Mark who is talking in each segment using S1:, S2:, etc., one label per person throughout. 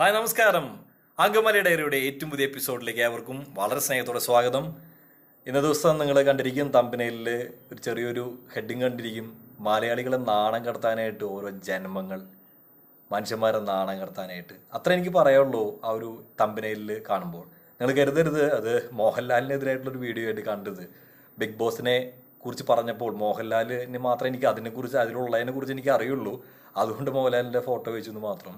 S1: hi നമസ്കാരം അങ്കമല ഡയറിയുടെ ഏറ്റവും പുതിയ എപ്പിസോഡിലേക്ക് ഏവർക്കും വളരെ സ്നേഹത്തോടെ സ്വാഗതം ഇന്ന ദിവസം നിങ്ങൾ കണ്ടിരിക്കും തമ്പനയിൽ ഒരു ചെറിയൊരു ഹെഡിങ് കണ്ടിരിക്കും മലയാളികളെ നാണം കടത്താനായിട്ട് ഓരോ ജന്മങ്ങൾ മനുഷ്യന്മാരെ നാണം കടത്താനായിട്ട് അത്ര എനിക്ക് പറയുള്ളൂ ആ ഒരു തമ്പനയിൽ കാണുമ്പോൾ നിങ്ങൾ കരുതരുത് അത് മോഹൻലാലിനെതിരായിട്ടുള്ളൊരു വീഡിയോ ആയിട്ട് കണ്ടത് ബിഗ് ബോസിനെ കുറിച്ച് പറഞ്ഞപ്പോൾ മോഹൻലാലിന് മാത്രമേ എനിക്ക് അതിനെക്കുറിച്ച് അതിലുള്ളതിനെ കുറിച്ച് എനിക്ക് അറിയുള്ളൂ അതുകൊണ്ട് മോഹൻലാലിൻ്റെ ഫോട്ടോ വെച്ചെന്ന് മാത്രം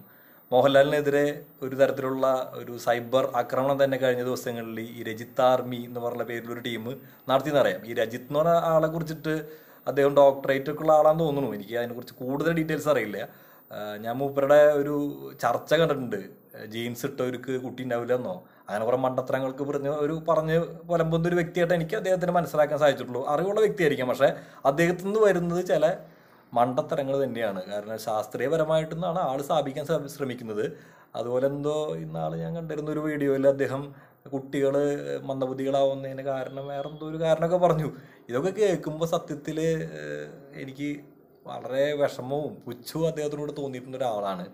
S1: മോഹൻലാലിനെതിരെ ഒരു തരത്തിലുള്ള ഒരു സൈബർ ആക്രമണം തന്നെ കഴിഞ്ഞ ദിവസങ്ങളിൽ ഈ രജിത് ആർമി എന്ന് പറഞ്ഞ ഒരു ടീം അറിയാം ഈ രജിത് എന്ന് പറഞ്ഞ ആളെ കുറിച്ചിട്ട് അദ്ദേഹം ഡോക്ടറേറ്റ് ഒക്കെ ഉള്ള ആളാന്ന് തോന്നുന്നു എനിക്ക് അതിനെക്കുറിച്ച് കൂടുതൽ ഡീറ്റെയിൽസ് അറിയില്ല ഞാൻ മൂപ്പരുടെ ഒരു ചർച്ച കണ്ടിട്ടുണ്ട് ജീൻസ് ഇട്ടവർക്ക് കുട്ടി ഉണ്ടാവില്ലെന്നോ അങ്ങനെ കുറേ മണ്ടത്തരങ്ങൾക്ക് പറഞ്ഞ് ഒരു പറഞ്ഞ് ഒരു വ്യക്തിയായിട്ട് എനിക്ക് അദ്ദേഹത്തിന് മനസ്സിലാക്കാൻ സാധിച്ചിട്ടുള്ളൂ അറിവുള്ള വ്യക്തിയായിരിക്കാം പക്ഷേ അദ്ദേഹത്തിൽ നിന്ന് വരുന്നത് ചില മണ്ടത്തരങ്ങൾ തന്നെയാണ് കാരണം ശാസ്ത്രീയപരമായിട്ടൊന്നാണ് ആൾ സ്ഥാപിക്കാൻ ശ്രമിക്കുന്നത് അതുപോലെ എന്തോ ഇന്നാൾ ഞാൻ കണ്ടിരുന്ന ഒരു വീഡിയോയിൽ അദ്ദേഹം കുട്ടികൾ മന്ദബുദ്ധികളാവുന്നതിന് കാരണം വേറെ എന്തോ ഒരു കാരണമൊക്കെ പറഞ്ഞു ഇതൊക്കെ കേൾക്കുമ്പോൾ സത്യത്തിൽ എനിക്ക് വളരെ വിഷമവും പുച്ഛവും അദ്ദേഹത്തിനോട് തോന്നിയിട്ടുള്ള ഒരാളാണ്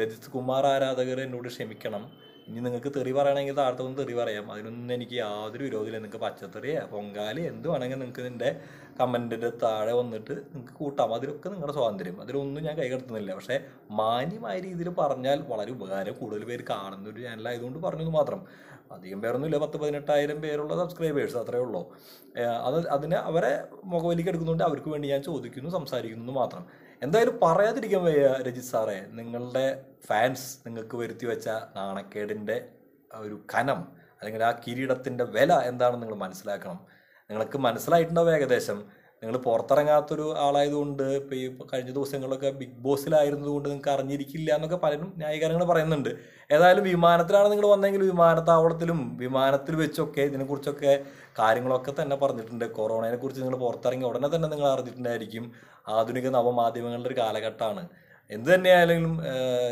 S1: രജിത് കുമാർ ആരാധകർ എന്നോട് ക്ഷമിക്കണം ഇനി നിങ്ങൾക്ക് തെറി പറയണമെങ്കിൽ താഴത്തു നിന്ന് തെറി പറയാം അതിനൊന്നും എനിക്ക് യാതൊരു വിരോധമില്ല നിങ്ങൾക്ക് പച്ചത്തെറിയാ പൊങ്കാലി എന്ത് വേണമെങ്കിൽ നിങ്ങൾക്ക് നിൻ്റെ കമൻറ്റിൻ്റെ താഴെ വന്നിട്ട് നിങ്ങൾക്ക് കൂട്ടാം അതിലൊക്കെ നിങ്ങളുടെ സ്വാതന്ത്ര്യം അതിലൊന്നും ഞാൻ കൈകടത്തുന്നില്ല പക്ഷേ മാന്യമായ രീതിയിൽ പറഞ്ഞാൽ വളരെ ഉപകാരം കൂടുതൽ പേര് കാണുന്ന ഒരു ചാനലായതുകൊണ്ട് പറഞ്ഞത് മാത്രം അധികം പേരൊന്നുമില്ല പത്ത് പതിനെട്ടായിരം പേരുള്ള സബ്സ്ക്രൈബേഴ്സ് അത്രേ ഉള്ളൂ അത് അതിനെ അവരെ മുഖവലിക്ക് എടുക്കുന്നുണ്ട് അവർക്ക് വേണ്ടി ഞാൻ ചോദിക്കുന്നു സംസാരിക്കുന്നു മാത്രം എന്തായാലും പറയാതിരിക്കാൻ വയ്യ രജിത് സാറേ നിങ്ങളുടെ ഫാൻസ് നിങ്ങൾക്ക് വരുത്തി വെച്ച നാണക്കേടിൻ്റെ ഒരു കനം അല്ലെങ്കിൽ ആ കിരീടത്തിൻ്റെ വില എന്താണെന്ന് നിങ്ങൾ മനസ്സിലാക്കണം നിങ്ങൾക്ക് മനസ്സിലായിട്ടുണ്ടാവും ഏകദേശം നിങ്ങൾ പുറത്തിറങ്ങാത്തൊരു ആളായതുകൊണ്ട് ഇപ്പോൾ ഈ കഴിഞ്ഞ ദിവസങ്ങളിലൊക്കെ ബിഗ് ബോസിലായിരുന്നതുകൊണ്ട് നിങ്ങൾക്ക് അറിഞ്ഞിരിക്കില്ല എന്നൊക്കെ പലരും ന്യായീകരണങ്ങൾ പറയുന്നുണ്ട് ഏതായാലും വിമാനത്തിലാണ് നിങ്ങൾ വന്നെങ്കിൽ വിമാനത്താവളത്തിലും വിമാനത്തിൽ വെച്ചൊക്കെ ഇതിനെക്കുറിച്ചൊക്കെ കാര്യങ്ങളൊക്കെ തന്നെ പറഞ്ഞിട്ടുണ്ട് കൊറോണയെക്കുറിച്ച് നിങ്ങൾ പുറത്തിറങ്ങി ഉടനെ തന്നെ നിങ്ങൾ അറിഞ്ഞിട്ടുണ്ടായിരിക്കും ആധുനിക നവമാധ്യമങ്ങളുടെ ഒരു കാലഘട്ടമാണ് എന്ത് തന്നെയായാലും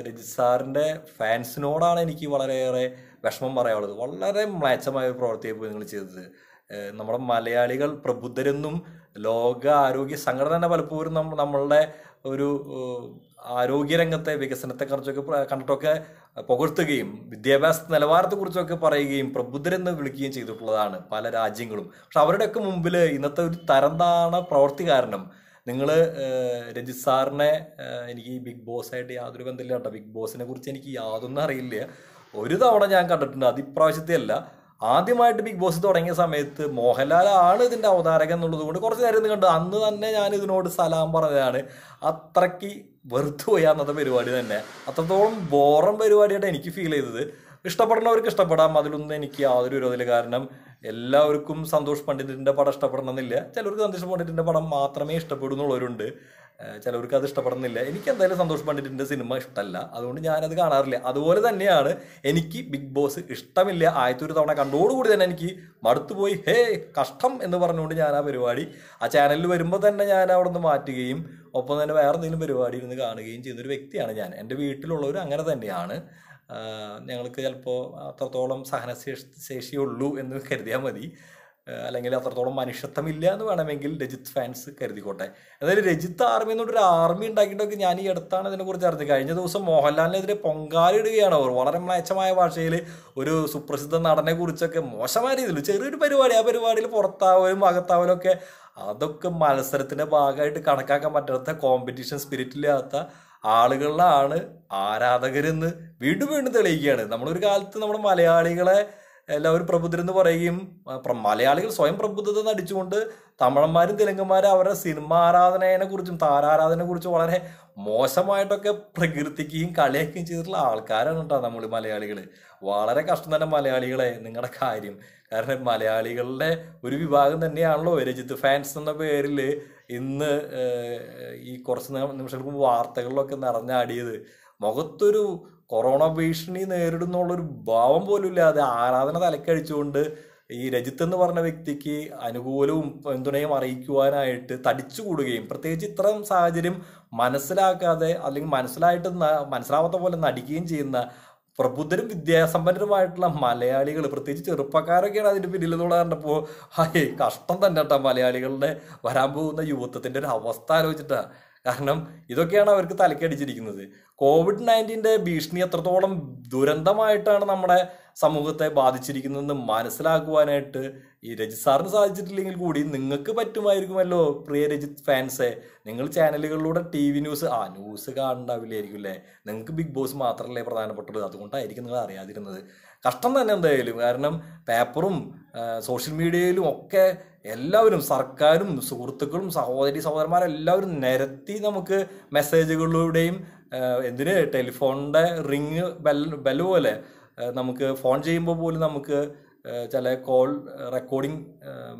S1: രജിത് സാറിൻ്റെ ഫാൻസിനോടാണ് എനിക്ക് വളരെയേറെ വിഷമം പറയാനുള്ളത് വളരെ മ്ലേച്ഛമായ ഒരു പോയി നിങ്ങൾ ചെയ്തത് നമ്മുടെ മലയാളികൾ പ്രബുദ്ധരെന്നും ലോക ആരോഗ്യ സംഘടന തന്നെ പലപ്പോഴും നമ്മളുടെ ഒരു ആരോഗ്യരംഗത്തെ കുറിച്ചൊക്കെ കണ്ടിട്ടൊക്കെ പുകഴ്ത്തുകയും വിദ്യാഭ്യാസ നിലവാരത്തെക്കുറിച്ചൊക്കെ പറയുകയും പ്രബുദ്ധരെന്ന് വിളിക്കുകയും ചെയ്തിട്ടുള്ളതാണ് പല രാജ്യങ്ങളും പക്ഷെ അവരുടെയൊക്കെ മുമ്പിൽ ഇന്നത്തെ ഒരു താണ പ്രവൃത്തി കാരണം നിങ്ങൾ രഞ്ജിത് സാറിനെ എനിക്ക് ബിഗ് ബോസ് ആയിട്ട് യാതൊരു ബന്ധമില്ല കേട്ടോ ബിഗ് ബോസിനെ കുറിച്ച് എനിക്ക് യാതൊന്നും അറിയില്ല ഒരു തവണ ഞാൻ കണ്ടിട്ടുണ്ട് അത് അല്ല ആദ്യമായിട്ട് ബിഗ് ബോസ് തുടങ്ങിയ സമയത്ത് മോഹൻലാൽ ആണ് ഇതിൻ്റെ അവതാരകൻ എന്നുള്ളത് കൊണ്ട് കുറച്ച് നേരം കണ്ടു അന്ന് തന്നെ ഞാൻ ഇതിനോട് സലാം പറഞ്ഞതാണ് അത്രയ്ക്ക് വെറുത്തു പോയി പരിപാടി തന്നെ അത്രത്തോളം ബോറം പരിപാടിയായിട്ട് എനിക്ക് ഫീൽ ചെയ്തത് ഇഷ്ടപ്പെടുന്നവർക്ക് ഇഷ്ടപ്പെടാം അതിലൊന്നും എനിക്ക് യാതൊരു വിരോധമില്ല കാരണം എല്ലാവർക്കും സന്തോഷ് പണ്ഡിറ്റിന്റെ പടം ഇഷ്ടപ്പെടണമെന്നില്ല ചിലർക്ക് സന്തോഷ് പണ്ഡിറ്റിന്റെ പടം മാത്രമേ ഇഷ്ടപ്പെടുന്നുള്ളവരുണ്ട് ചിലവർക്ക് അത് ഇഷ്ടപ്പെടുന്നില്ല എനിക്ക് എന്തായാലും സന്തോഷ് പണ്ഡിറ്റിന്റെ സിനിമ ഇഷ്ടമല്ല അതുകൊണ്ട് ഞാനത് കാണാറില്ല അതുപോലെ തന്നെയാണ് എനിക്ക് ബിഗ് ബോസ് ഇഷ്ടമില്ല ആയത്തൊരു തവണ കണ്ടോടുകൂടി തന്നെ എനിക്ക് മടുത്തുപോയി ഹേ കഷ്ടം എന്ന് പറഞ്ഞുകൊണ്ട് ഞാൻ ആ പരിപാടി ആ ചാനലിൽ വരുമ്പോൾ തന്നെ ഞാൻ അവിടെ നിന്ന് മാറ്റുകയും ഒപ്പം തന്നെ വേറെ എന്തെങ്കിലും പരിപാടി ഇരുന്ന് കാണുകയും ചെയ്യുന്ന ഒരു വ്യക്തിയാണ് ഞാൻ എൻ്റെ വീട്ടിലുള്ളവർ അങ്ങനെ തന്നെയാണ് ഞങ്ങൾക്ക് ചിലപ്പോൾ അത്രത്തോളം സഹനശേഷി ശേഷിയുള്ളൂ എന്ന് കരുതിയാൽ മതി അല്ലെങ്കിൽ അത്രത്തോളം മനുഷ്യത്വമില്ല എന്ന് വേണമെങ്കിൽ രജിത് ഫാൻസ് കരുതിക്കോട്ടെ എന്തായാലും രജിത് ആർമി എന്നൊരു ആർമി ഉണ്ടാക്കിയിട്ടൊക്കെ ഞാൻ ഈ അടുത്താണ് ഇതിനെക്കുറിച്ച് അറിഞ്ഞത് കഴിഞ്ഞ ദിവസം മോഹൻലാലിനെതിരെ പൊങ്കാലിടുകയാണ് അവർ വളരെ മ്ലേച്ഛമായ ഭാഷയിൽ ഒരു സുപ്രസിദ്ധ നടനെ കുറിച്ചൊക്കെ മോശമായ രീതിയിൽ ചെറിയൊരു പരിപാടി ആ പരിപാടിയിൽ പുറത്താവലും അകത്താവലും ഒക്കെ അതൊക്കെ മത്സരത്തിൻ്റെ ഭാഗമായിട്ട് കണക്കാക്കാൻ പറ്റാത്ത കോമ്പറ്റീഷൻ സ്പിരിറ്റില്ലാത്ത ആളുകളിലാണ് ആരാധകരെന്ന് വീണ്ടും വീണ്ടും തെളിയിക്കുകയാണ് നമ്മളൊരു കാലത്ത് നമ്മുടെ മലയാളികളെ എല്ലാവരും പ്രബുദ്ധരെന്ന് പറയുകയും മലയാളികൾ സ്വയം പ്രബുദ്ധത നടിച്ചുകൊണ്ട് തമിഴന്മാരും തെലുങ്കന്മാരും അവരുടെ സിനിമ ആരാധനയെ കുറിച്ചും താരാരാധനയെ കുറിച്ചും വളരെ മോശമായിട്ടൊക്കെ പ്രകീർത്തിക്കുകയും കളിയാക്കുകയും ചെയ്തിട്ടുള്ള ആൾക്കാരാണ് കേട്ടോ നമ്മൾ മലയാളികൾ വളരെ കഷ്ടം തന്നെ മലയാളികളെ നിങ്ങളുടെ കാര്യം കാരണം മലയാളികളുടെ ഒരു വിഭാഗം തന്നെയാണല്ലോ രജിത് ഫാൻസ് എന്ന പേരിൽ ഇന്ന് ഈ കുറച്ച് നിമിഷങ്ങൾക്ക് മുമ്പ് വാർത്തകളിലൊക്കെ നിറഞ്ഞാടിയത് മുഖത്തൊരു കൊറോണ ഭീഷണി നേരിടുന്നുള്ളൊരു ഭാവം പോലും ഇല്ലാതെ ആരാധന തലക്കഴിച്ചുകൊണ്ട് ഈ രജിത്ത് എന്ന് പറഞ്ഞ വ്യക്തിക്ക് അനുകൂലവും പിന്തുണയും അറിയിക്കുവാനായിട്ട് തടിച്ചുകൂടുകയും പ്രത്യേകിച്ച് ഇത്തരം സാഹചര്യം മനസ്സിലാക്കാതെ അല്ലെങ്കിൽ മനസ്സിലായിട്ട് മനസ്സിലാവാത്ത പോലെ നടിക്കുകയും ചെയ്യുന്ന പ്രബുദ്ധരും വിദ്യാസമ്പന്നരുമായിട്ടുള്ള മലയാളികൾ പ്രത്യേകിച്ച് ചെറുപ്പക്കാരൊക്കെയാണ് അതിൻ്റെ പിന്നിൽ കണ്ടപ്പോൾ ഹൈ കഷ്ടം തന്നെ കേട്ടോ മലയാളികളുടെ വരാൻ പോകുന്ന യുവത്വത്തിൻ്റെ ഒരു അവസ്ഥ ആലോചിച്ചിട്ടാ കാരണം ഇതൊക്കെയാണ് അവർക്ക് തലക്കടിച്ചിരിക്കുന്നത് കോവിഡ് നയൻറ്റീൻ്റെ ഭീഷണി എത്രത്തോളം ദുരന്തമായിട്ടാണ് നമ്മുടെ സമൂഹത്തെ ബാധിച്ചിരിക്കുന്നതെന്ന് മനസ്സിലാക്കുവാനായിട്ട് ഈ രജിത് സാറിന് സാധിച്ചിട്ടില്ലെങ്കിൽ കൂടി നിങ്ങൾക്ക് പറ്റുമായിരിക്കുമല്ലോ പ്രിയ രജിത് ഫാൻസെ നിങ്ങൾ ചാനലുകളിലൂടെ ടി വി ന്യൂസ് ആ ന്യൂസ് കാണണ്ടാവില്ലായിരിക്കും അല്ലേ നിങ്ങൾക്ക് ബിഗ് ബോസ് മാത്രമല്ലേ പ്രധാനപ്പെട്ടത് അതുകൊണ്ടായിരിക്കും നിങ്ങൾ അറിയാതിരുന്നത് കഷ്ടം തന്നെ എന്തായാലും കാരണം പേപ്പറും സോഷ്യൽ മീഡിയയിലും ഒക്കെ എല്ലാവരും സർക്കാരും സുഹൃത്തുക്കളും സഹോദരി സഹോദരന്മാരും എല്ലാവരും നിരത്തി നമുക്ക് മെസ്സേജുകളിലൂടെയും എന്തിന് ടെലിഫോണിൻ്റെ റിങ് ബെൽ ബെല്ല് പോലെ നമുക്ക് ഫോൺ ചെയ്യുമ്പോൾ പോലും നമുക്ക് ചില കോൾ റെക്കോർഡിംഗ്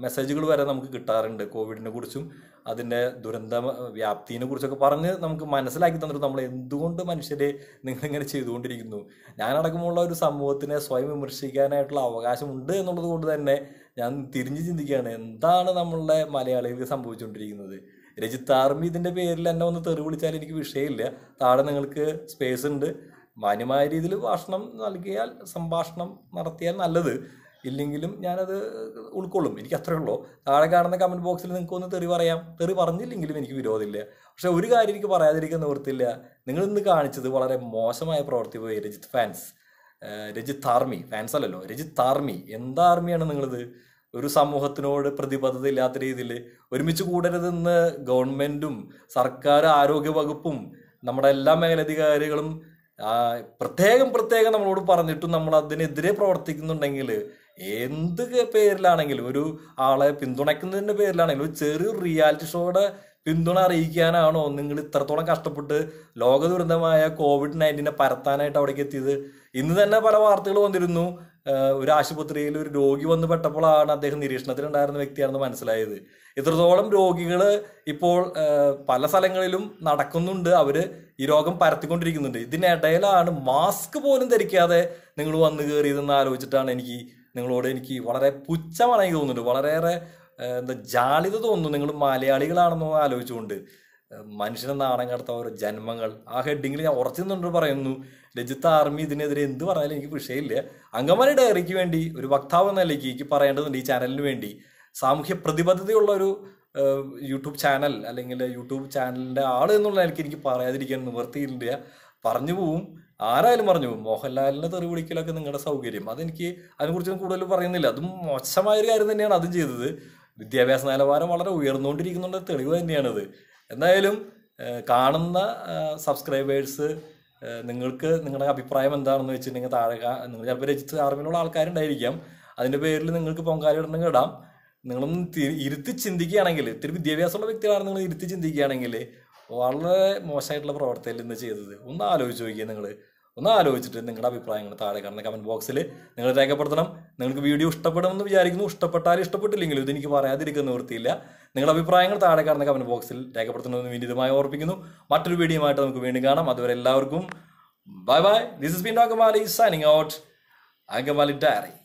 S1: മെസ്സേജുകൾ വരെ നമുക്ക് കിട്ടാറുണ്ട് കോവിഡിനെ കുറിച്ചും അതിൻ്റെ ദുരന്ത വ്യാപ്തിനെ കുറിച്ചൊക്കെ പറഞ്ഞ് നമുക്ക് മനസ്സിലാക്കി തന്നിട്ട് നമ്മൾ എന്തുകൊണ്ട് മനുഷ്യരെ നിങ്ങളിങ്ങനെ ചെയ്തുകൊണ്ടിരിക്കുന്നു ഞാനടക്കമുള്ള ഒരു സമൂഹത്തിനെ സ്വയം വിമർശിക്കാനായിട്ടുള്ള അവകാശമുണ്ട് എന്നുള്ളത് കൊണ്ട് തന്നെ ഞാൻ തിരിഞ്ഞു ചിന്തിക്കുകയാണ് എന്താണ് നമ്മളുടെ മലയാളികൾക്ക് സംഭവിച്ചുകൊണ്ടിരിക്കുന്നത് രജിത്താർമി ഇതിൻ്റെ പേരിൽ എന്നെ ഒന്ന് തെറി വിളിച്ചാൽ എനിക്ക് വിഷയമില്ല താഴെ നിങ്ങൾക്ക് സ്പേസ് ഉണ്ട് മാന്യമായ രീതിയിൽ ഭാഷണം നൽകിയാൽ സംഭാഷണം നടത്തിയാൽ നല്ലത് ഇല്ലെങ്കിലും ഞാനത് ഉൾക്കൊള്ളും എനിക്ക് അത്രേ ഉള്ളൂ താഴെ കാണുന്ന കമൻറ്റ് ബോക്സിൽ നിങ്ങൾക്ക് ഒന്ന് തെറി പറയാം തെറി പറഞ്ഞില്ലെങ്കിലും എനിക്ക് വിരോധമില്ല പക്ഷെ ഒരു കാര്യം എനിക്ക് പറയാതിരിക്കാൻ നിവൃത്തില്ല നിങ്ങൾ ഇന്ന് കാണിച്ചത് വളരെ മോശമായ പ്രവൃത്തി പോയി Rajith fans Rajith army fans അല്ലല്ലോ രജിത് ആർമി എന്താ ആർമിയാണ് നിങ്ങളിത് ഒരു സമൂഹത്തിനോട് പ്രതിബദ്ധത ഇല്ലാത്ത രീതിയിൽ ഒരുമിച്ച് കൂടരുതെന്ന് ഗവൺമെൻറ്റും സർക്കാർ ആരോഗ്യ വകുപ്പും നമ്മുടെ എല്ലാ മേലധികാരികളും പ്രത്യേകം പ്രത്യേകം നമ്മളോട് പറഞ്ഞിട്ടും നമ്മൾ അതിനെതിരെ പ്രവർത്തിക്കുന്നുണ്ടെങ്കിൽ എന്ത് പേരിലാണെങ്കിലും ഒരു ആളെ പിന്തുണയ്ക്കുന്നതിൻ്റെ പേരിലാണെങ്കിലും ഒരു ചെറിയ റിയാലിറ്റി ഷോയുടെ പിന്തുണ അറിയിക്കാനാണോ നിങ്ങൾ ഇത്രത്തോളം കഷ്ടപ്പെട്ട് ലോക ദുരന്തമായ കോവിഡ് നയൻറ്റീനെ പരത്താനായിട്ട് അവിടേക്ക് എത്തിയത് ഇന്ന് തന്നെ പല വാർത്തകൾ വന്നിരുന്നു ഒരു ആശുപത്രിയിൽ ഒരു രോഗി വന്ന് പെട്ടപ്പോഴാണ് അദ്ദേഹം നിരീക്ഷണത്തിലുണ്ടായിരുന്ന വ്യക്തിയാണെന്ന് മനസ്സിലായത് ഇത്രത്തോളം രോഗികൾ ഇപ്പോൾ പല സ്ഥലങ്ങളിലും നടക്കുന്നുണ്ട് അവർ ഈ രോഗം പരത്തിക്കൊണ്ടിരിക്കുന്നുണ്ട് ഇതിനിടയിലാണ് മാസ്ക് പോലും ധരിക്കാതെ നിങ്ങൾ വന്നു കയറിയതെന്ന് ആലോചിച്ചിട്ടാണ് എനിക്ക് നിങ്ങളോട് എനിക്ക് വളരെ പുച്ഛമാണ് എനിക്ക് തോന്നുന്നുണ്ട് വളരെയേറെ എന്താ ജാളിത തോന്നുന്നു നിങ്ങൾ മലയാളികളാണെന്നോ ആലോചിച്ചുകൊണ്ട് മനുഷ്യനെ നാണം ഓരോ ജന്മങ്ങൾ ആ ഹെഡിങ്ങിൽ ഞാൻ ഉറച്ചു പറയുന്നു രജിത്ത് ആർമി ഇതിനെതിരെ എന്ത് പറഞ്ഞാലും എനിക്ക് വിഷയമില്ല അങ്കമാലി ഡയറിക്ക് വേണ്ടി ഒരു വക്താവ് എന്ന നിലയ്ക്ക് എനിക്ക് പറയേണ്ടതുണ്ട് ഈ ചാനലിന് വേണ്ടി സാമൂഹ്യ പ്രതിബദ്ധതയുള്ള ഒരു യൂട്യൂബ് ചാനൽ അല്ലെങ്കിൽ യൂട്യൂബ് ചാനലിൻ്റെ ആൾ എന്നുള്ള നിലയ്ക്ക് എനിക്ക് പറയാതിരിക്കാൻ നിവർത്തിയില്ല പറഞ്ഞു പോവും ആരായാലും പറഞ്ഞു മോഹൻലാലിനെ തെറി പിടിക്കലൊക്കെ നിങ്ങളുടെ സൗകര്യം അതെനിക്ക് അതിനെക്കുറിച്ചൊന്നും കൂടുതൽ പറയുന്നില്ല അതും മോശമായൊരു കാര്യം തന്നെയാണ് അതും ചെയ്തത് വിദ്യാഭ്യാസ നിലവാരം വളരെ ഉയർന്നുകൊണ്ടിരിക്കുന്നുണ്ട് തെളിവ് തന്നെയാണത് എന്തായാലും കാണുന്ന സബ്സ്ക്രൈബേഴ്സ് നിങ്ങൾക്ക് നിങ്ങളുടെ അഭിപ്രായം എന്താണെന്ന് വെച്ചിട്ടുണ്ടെങ്കിൽ താഴെ നിങ്ങൾ ചിലപ്പോൾ രജിസ്റ്റർ ആർമിയിലുള്ള ആൾക്കാരുണ്ടായിരിക്കാം അതിൻ്റെ പേരിൽ നിങ്ങൾക്ക് പൊങ്കാല ഇടണമെങ്കിൽ ഇടാം നിങ്ങളൊന്ന് ഇരുത്തി ചിന്തിക്കുകയാണെങ്കിൽ ഇത്തിരി വിദ്യാഭ്യാസമുള്ള വ്യക്തികളാണ് നിങ്ങൾ ഇരുത്തി ചിന്തിക്കുകയാണെങ്കിൽ വളരെ മോശമായിട്ടുള്ള പ്രവർത്തനം ഇന്ന് ചെയ്തത് ഒന്ന് ആലോചിച്ച് നോക്കിയാൽ നിങ്ങൾ ഒന്ന് ആലോചിച്ചിട്ട് നിങ്ങളുടെ അഭിപ്രായങ്ങൾ താഴെ കാണുന്ന കമൻറ്റ് ബോക്സിൽ നിങ്ങൾ രേഖപ്പെടുത്തണം നിങ്ങൾക്ക് വീഡിയോ ഇഷ്ടപ്പെടുമെന്ന് വിചാരിക്കുന്നു ഇഷ്ടപ്പെട്ടാലും ഇഷ്ടപ്പെട്ടില്ലെങ്കിലും ഇതെനിക്ക് പറയാതിരിക്കുന്ന നിവൃത്തിയില്ല നിങ്ങളുടെ അഭിപ്രായങ്ങൾ താഴെ കാണുന്ന കമൻറ്റ് ബോക്സിൽ രേഖപ്പെടുത്തണമെന്ന് വിനീതമായി ഓർപ്പിക്കുന്നു മറ്റൊരു വീഡിയോയുമായിട്ട് നമുക്ക് വീണ്ടും കാണാം അതുവരെ എല്ലാവർക്കും bye bye this is been ഡോക്കമാലി സൈനിങ് ഔട്ട് അങ്കമാലി ഡയറി